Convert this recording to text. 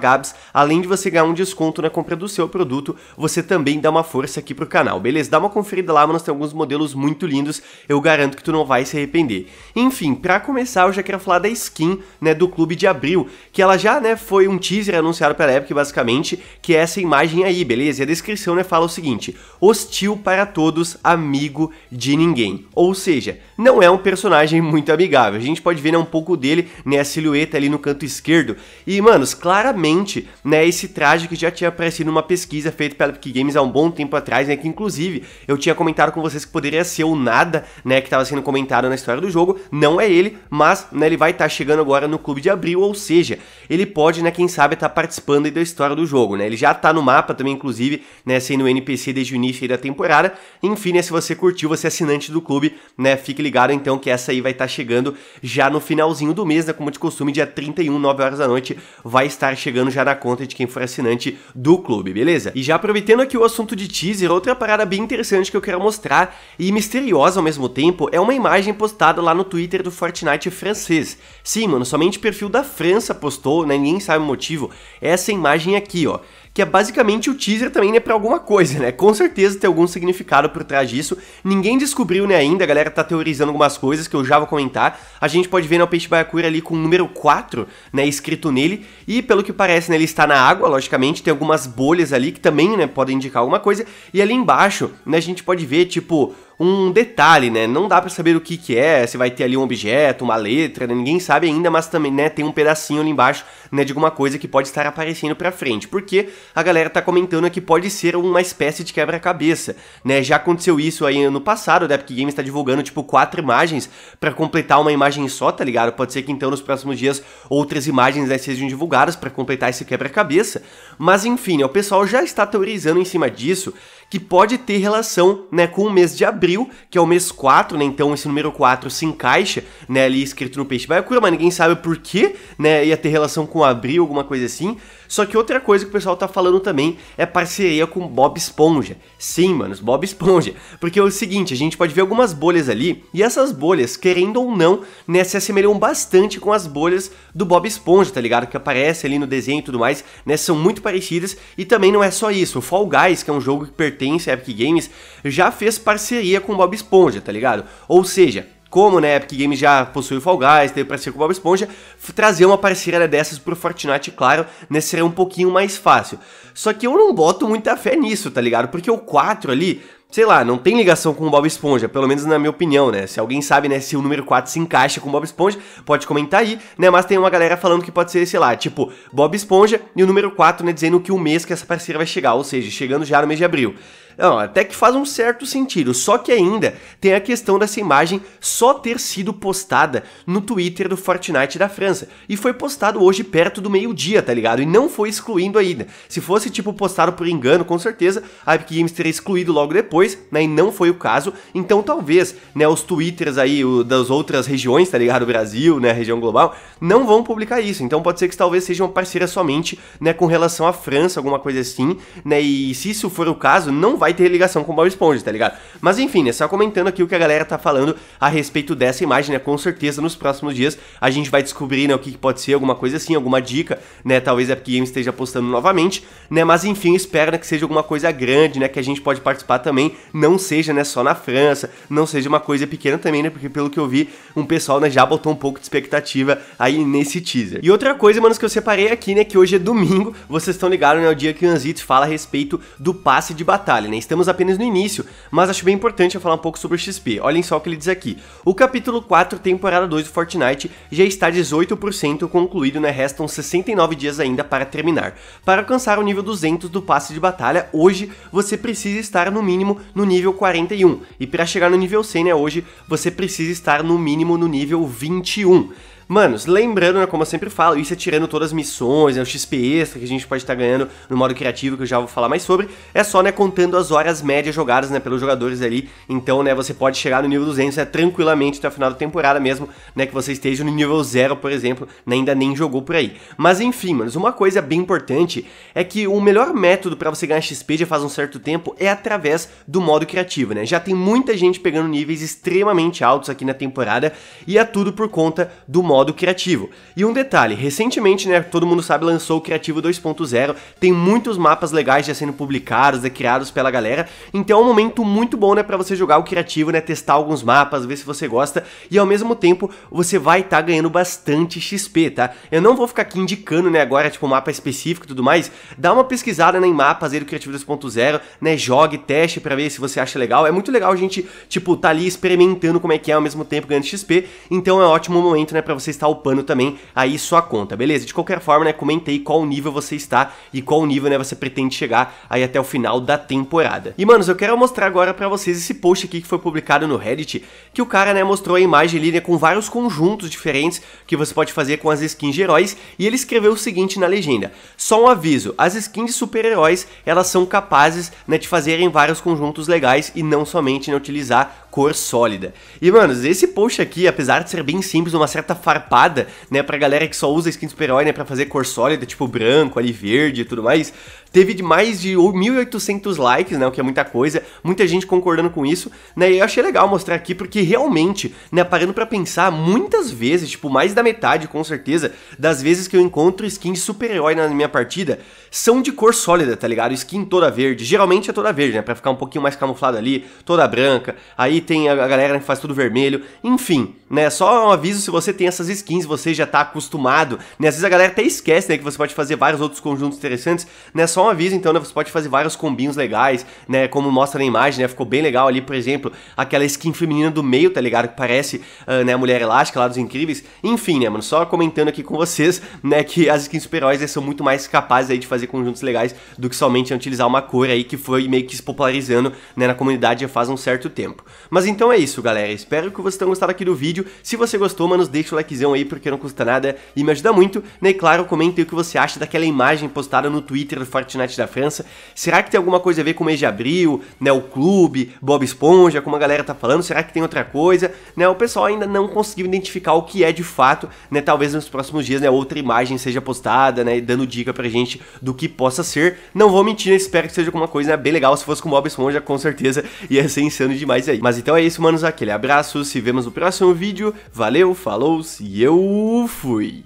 Gabs, além de você ganhar um desconto na compra do seu produto, você também dá uma força aqui pro canal, beleza? Dá uma conferida lá, mano, tem alguns modelos muito lindos, eu garanto que tu não vai se arrepender. Enfim, para começar, eu já quero falar da skin, né, do clube de abril, que ela já, né, foi um teaser anunciado pela Epic, basicamente, que é essa imagem aí, beleza? E a descrição, né, fala o seguinte, hostil para todos, amigo de ninguém. Ou seja, não é um personagem muito amigável, a gente pode ver, né, um pouco dele, né, a silhueta ali no canto esquerdo, e, manos, claramente novamente né, esse traje que já tinha aparecido numa pesquisa feita pela Epic Games há um bom tempo atrás, né, que inclusive eu tinha comentado com vocês que poderia ser o nada né, que estava sendo comentado na história do jogo, não é ele, mas né, ele vai estar tá chegando agora no clube de abril, ou seja, ele pode, né, quem sabe, estar tá participando da história do jogo. Né? Ele já está no mapa também, inclusive, né, sendo NPC desde o início da temporada. Enfim, né, se você curtiu, você é assinante do clube, né, fique ligado então que essa aí vai estar tá chegando já no finalzinho do mês, né, como de costume, dia 31, 9 horas da noite, vai estar chegando chegando já na conta de quem for assinante do clube, beleza? E já aproveitando aqui o assunto de teaser, outra parada bem interessante que eu quero mostrar e misteriosa ao mesmo tempo é uma imagem postada lá no Twitter do Fortnite francês. Sim, mano, somente o perfil da França postou, né, ninguém sabe o motivo, é essa imagem aqui, ó que é basicamente o teaser também, né, pra alguma coisa, né? Com certeza tem algum significado por trás disso. Ninguém descobriu, né, ainda, a galera tá teorizando algumas coisas que eu já vou comentar. A gente pode ver, né, o Peixe Baiacura ali com o número 4, né, escrito nele. E pelo que parece, né, ele está na água, logicamente, tem algumas bolhas ali que também, né, podem indicar alguma coisa. E ali embaixo, né, a gente pode ver, tipo, um detalhe, né? Não dá para saber o que, que é, se vai ter ali um objeto, uma letra, né? ninguém sabe ainda, mas também, né, tem um pedacinho ali embaixo, né, de alguma coisa que pode estar aparecendo para frente. Porque a galera tá comentando que pode ser uma espécie de quebra-cabeça, né? Já aconteceu isso aí no passado, da né? Porque Games tá divulgando tipo quatro imagens para completar uma imagem só, tá ligado? Pode ser que então nos próximos dias outras imagens né, sejam divulgadas para completar esse quebra-cabeça. Mas enfim, né, o pessoal já está teorizando em cima disso que pode ter relação né, com o mês de abril, que é o mês 4, né? Então esse número 4 se encaixa né, ali escrito no peixe cura, mas ninguém sabe por que né, ia ter relação com abril, alguma coisa assim. Só que outra coisa que o pessoal tá falando também é parceria com Bob Esponja. Sim, mano, Bob Esponja. Porque é o seguinte, a gente pode ver algumas bolhas ali, e essas bolhas, querendo ou não, né, se assemelham bastante com as bolhas do Bob Esponja, tá ligado? Que aparece ali no desenho e tudo mais, né? São muito parecidas, e também não é só isso. O Fall Guys, que é um jogo que pertence a Epic Games, já fez parceria com Bob Esponja, tá ligado? Ou seja, como né, a Epic Games já possui o Fall Guys, teve parceria com o Bob Esponja, trazer uma parceira dessas pro Fortnite, claro, né, seria um pouquinho mais fácil. Só que eu não boto muita fé nisso, tá ligado? Porque o 4 ali, sei lá, não tem ligação com o Bob Esponja, pelo menos na minha opinião, né? Se alguém sabe, né, se o número 4 se encaixa com o Bob Esponja, pode comentar aí, né? Mas tem uma galera falando que pode ser, sei lá, tipo, Bob Esponja e o número 4, né, dizendo que o mês que essa parceria vai chegar, ou seja, chegando já no mês de abril. Não, até que faz um certo sentido, só que ainda tem a questão dessa imagem só ter sido postada no Twitter do Fortnite da França. E foi postado hoje perto do meio-dia, tá ligado? E não foi excluindo ainda. Se fosse tipo postado por engano, com certeza a Epic Games teria excluído logo depois, né? E não foi o caso. Então talvez, né, os twitters aí o, das outras regiões, tá ligado? Brasil, né, região global, não vão publicar isso. Então pode ser que talvez seja uma parceira somente, né, com relação à França, alguma coisa assim, né? E se isso for o caso, não vai ter ligação com o Bob Esponja, tá ligado? Mas enfim, né? só comentando aqui o que a galera tá falando a respeito dessa imagem, né? Com certeza nos próximos dias a gente vai descobrir, né, o que, que pode ser, alguma coisa assim, alguma dica, né? Talvez a Epic Games esteja postando novamente, né? Mas enfim, espero né, que seja alguma coisa grande, né? Que a gente pode participar também, não seja, né, só na França, não seja uma coisa pequena também, né? Porque pelo que eu vi, um pessoal, né, já botou um pouco de expectativa aí nesse teaser. E outra coisa, manos, que eu separei aqui, né, que hoje é domingo, vocês estão ligados, né, o dia que o Anzit fala a respeito do passe de batalha, né? Estamos apenas no início, mas acho bem importante eu falar um pouco sobre o XP. Olhem só o que ele diz aqui. O capítulo 4, temporada 2 do Fortnite já está 18% concluído, né? Restam 69 dias ainda para terminar. Para alcançar o nível 200 do passe de batalha, hoje você precisa estar no mínimo no nível 41. E para chegar no nível 100, né, hoje você precisa estar no mínimo no nível 21. Manos, lembrando, né, como eu sempre falo, isso é tirando todas as missões, né, o XP extra que a gente pode estar tá ganhando no modo criativo, que eu já vou falar mais sobre, é só, né, contando as horas médias jogadas, né, pelos jogadores ali, então, né, você pode chegar no nível 200, né, tranquilamente até o final da temporada mesmo, né, que você esteja no nível 0, por exemplo, né, ainda nem jogou por aí. Mas, enfim, manos, uma coisa bem importante é que o melhor método para você ganhar XP já faz um certo tempo é através do modo criativo, né, já tem muita gente pegando níveis extremamente altos aqui na temporada e é tudo por conta do modo modo criativo. E um detalhe, recentemente, né, todo mundo sabe, lançou o Criativo 2.0, tem muitos mapas legais já sendo publicados, né, criados pela galera, então é um momento muito bom, né, para você jogar o Criativo, né, testar alguns mapas, ver se você gosta, e ao mesmo tempo, você vai estar tá ganhando bastante XP, tá? Eu não vou ficar aqui indicando, né, agora, tipo, um mapa específico e tudo mais, dá uma pesquisada, né, em mapas aí do Criativo 2.0, né, jogue, teste para ver se você acha legal, é muito legal a gente, tipo, tá ali experimentando como é que é ao mesmo tempo ganhando XP, então é um ótimo momento, né, pra você você está upando também aí sua conta, beleza? De qualquer forma, né, comentei qual nível você está e qual nível, né, você pretende chegar aí até o final da temporada. E, manos, eu quero mostrar agora pra vocês esse post aqui que foi publicado no Reddit, que o cara, né, mostrou a imagem ali, né, com vários conjuntos diferentes que você pode fazer com as skins de heróis, e ele escreveu o seguinte na legenda, só um aviso, as skins de super-heróis, elas são capazes, né, de fazerem vários conjuntos legais e não somente, né, utilizar cor sólida. E, manos, esse post aqui, apesar de ser bem simples, uma certa farpada, né, pra galera que só usa skin de super-herói, né, pra fazer cor sólida, tipo branco, ali verde e tudo mais, Teve de mais de 1.800 likes, né? O que é muita coisa. Muita gente concordando com isso, né? E eu achei legal mostrar aqui porque realmente, né? Parando para pensar, muitas vezes, tipo, mais da metade, com certeza, das vezes que eu encontro skin de super-herói na minha partida, são de cor sólida, tá ligado? Skin toda verde. Geralmente é toda verde, né? Pra ficar um pouquinho mais camuflado ali, toda branca. Aí tem a galera que faz tudo vermelho. Enfim, né? Só um aviso se você tem essas skins, você já tá acostumado, né? Às vezes a galera até esquece, né? Que você pode fazer vários outros conjuntos interessantes, né? Só só um aviso, então, né? Você pode fazer vários combinhos legais, né? Como mostra na imagem, né? Ficou bem legal ali, por exemplo, aquela skin feminina do meio, tá ligado? Que parece, uh, né? A mulher elástica lá dos incríveis. Enfim, né, mano? Só comentando aqui com vocês, né? Que as skins super-heróis né, são muito mais capazes aí de fazer conjuntos legais do que somente utilizar uma cor aí que foi meio que se popularizando, né? Na comunidade já faz um certo tempo. Mas então é isso, galera. Espero que vocês tenham gostado aqui do vídeo. Se você gostou, mano deixa o likezão aí, porque não custa nada e me ajuda muito. Né? E claro, comente aí o que você acha daquela imagem postada no Twitter do Fortnite Fortnite da França. Será que tem alguma coisa a ver com o mês de abril, né? O clube, Bob Esponja, como a galera tá falando? Será que tem outra coisa? Né? O pessoal ainda não conseguiu identificar o que é de fato, né? Talvez nos próximos dias, né? Outra imagem seja postada, né? Dando dica pra gente do que possa ser. Não vou mentir, né? espero que seja alguma coisa né? bem legal. Se fosse com Bob Esponja, com certeza ia ser insano demais aí. Mas então é isso, manos. Aquele abraço. Se vemos no próximo vídeo. Valeu, falou e eu fui!